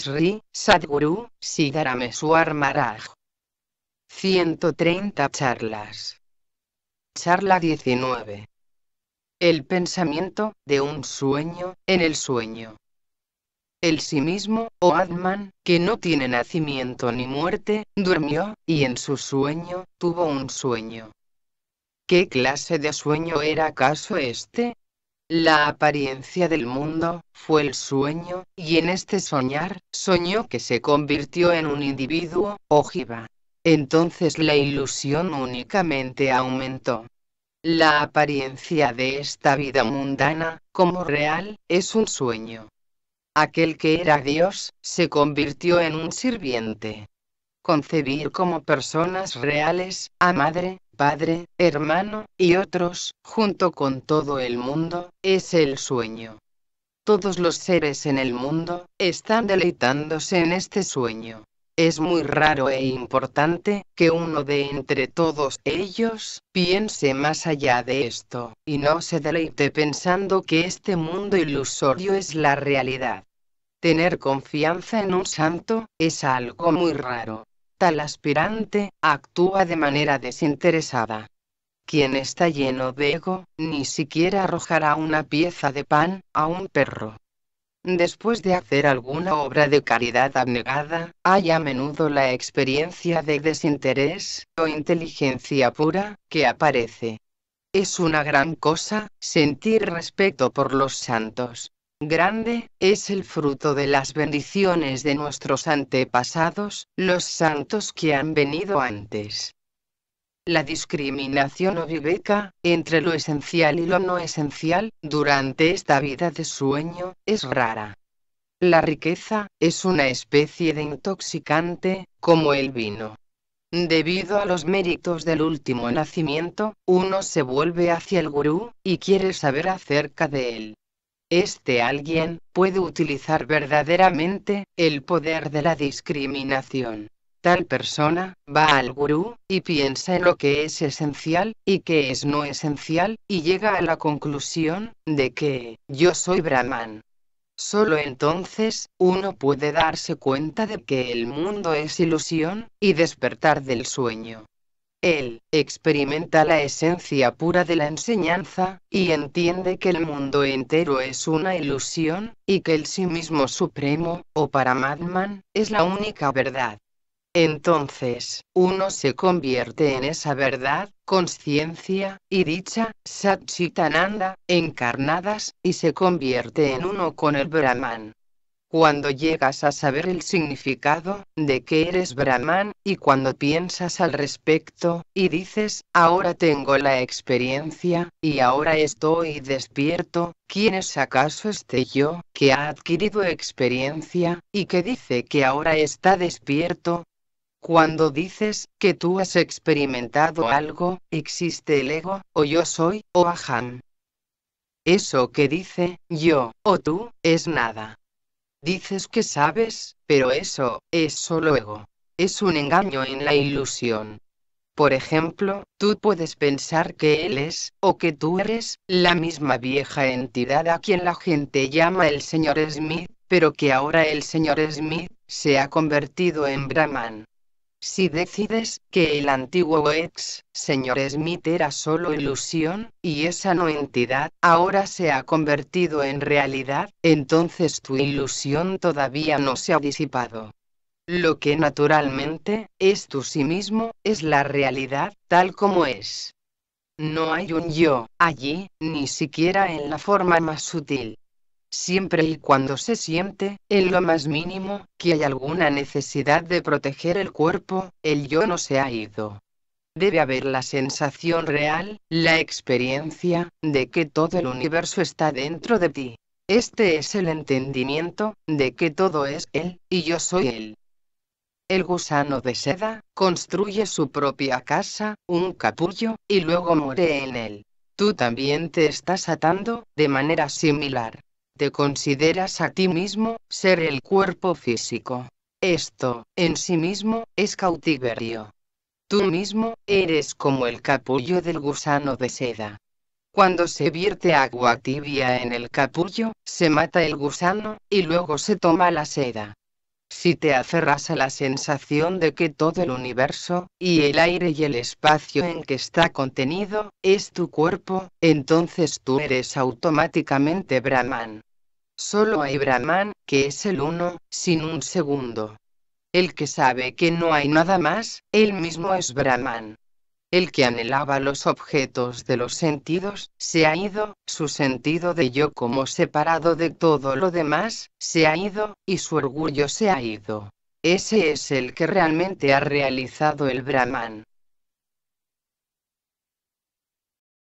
Sri, Sadguru, Siddharameswar 130 charlas. Charla 19. El pensamiento, de un sueño, en el sueño. El sí mismo, o Atman, que no tiene nacimiento ni muerte, durmió, y en su sueño, tuvo un sueño. ¿Qué clase de sueño era acaso este? La apariencia del mundo fue el sueño, y en este soñar, soñó que se convirtió en un individuo, ojiva. Entonces la ilusión únicamente aumentó. La apariencia de esta vida mundana, como real, es un sueño. Aquel que era Dios, se convirtió en un sirviente concebir como personas reales, a madre, padre, hermano, y otros, junto con todo el mundo, es el sueño. Todos los seres en el mundo, están deleitándose en este sueño. Es muy raro e importante que uno de entre todos ellos piense más allá de esto, y no se deleite pensando que este mundo ilusorio es la realidad. Tener confianza en un santo es algo muy raro. Tal aspirante, actúa de manera desinteresada. Quien está lleno de ego, ni siquiera arrojará una pieza de pan a un perro. Después de hacer alguna obra de caridad abnegada, hay a menudo la experiencia de desinterés o inteligencia pura que aparece. Es una gran cosa sentir respeto por los santos grande, es el fruto de las bendiciones de nuestros antepasados, los santos que han venido antes. La discriminación o entre lo esencial y lo no esencial, durante esta vida de sueño, es rara. La riqueza, es una especie de intoxicante, como el vino. Debido a los méritos del último nacimiento, uno se vuelve hacia el gurú, y quiere saber acerca de él. Este alguien puede utilizar verdaderamente el poder de la discriminación. Tal persona va al gurú y piensa en lo que es esencial y que es no esencial y llega a la conclusión de que yo soy brahman. Solo entonces uno puede darse cuenta de que el mundo es ilusión y despertar del sueño él experimenta la esencia pura de la enseñanza, y entiende que el mundo entero es una ilusión, y que el sí mismo supremo, o madman es la única verdad. Entonces, uno se convierte en esa verdad, conciencia, y dicha, Satchitananda, encarnadas, y se convierte en uno con el Brahman cuando llegas a saber el significado de que eres Brahman, y cuando piensas al respecto, y dices, ahora tengo la experiencia, y ahora estoy despierto, ¿quién es acaso este yo, que ha adquirido experiencia, y que dice que ahora está despierto? Cuando dices que tú has experimentado algo, existe el ego, o yo soy, o aham. Eso que dice, yo, o tú, es nada. Dices que sabes, pero eso, es solo ego. Es un engaño en la ilusión. Por ejemplo, tú puedes pensar que él es, o que tú eres, la misma vieja entidad a quien la gente llama el señor Smith, pero que ahora el señor Smith se ha convertido en Brahman. Si decides que el antiguo ex, señor Smith era solo ilusión, y esa no entidad ahora se ha convertido en realidad, entonces tu ilusión todavía no se ha disipado. Lo que naturalmente es tú sí mismo, es la realidad, tal como es. No hay un yo allí, ni siquiera en la forma más sutil siempre y cuando se siente, en lo más mínimo, que hay alguna necesidad de proteger el cuerpo, el yo no se ha ido. Debe haber la sensación real, la experiencia, de que todo el universo está dentro de ti. Este es el entendimiento, de que todo es Él, y yo soy Él. El gusano de seda, construye su propia casa, un capullo, y luego muere en él. Tú también te estás atando, de manera similar te consideras a ti mismo ser el cuerpo físico. Esto, en sí mismo, es cautiverio. Tú mismo, eres como el capullo del gusano de seda. Cuando se vierte agua tibia en el capullo, se mata el gusano, y luego se toma la seda si te aferras a la sensación de que todo el universo, y el aire y el espacio en que está contenido, es tu cuerpo, entonces tú eres automáticamente Brahman. Solo hay Brahman, que es el uno, sin un segundo. El que sabe que no hay nada más, él mismo es Brahman el que anhelaba los objetos de los sentidos, se ha ido, su sentido de yo como separado de todo lo demás, se ha ido, y su orgullo se ha ido. Ese es el que realmente ha realizado el Brahman.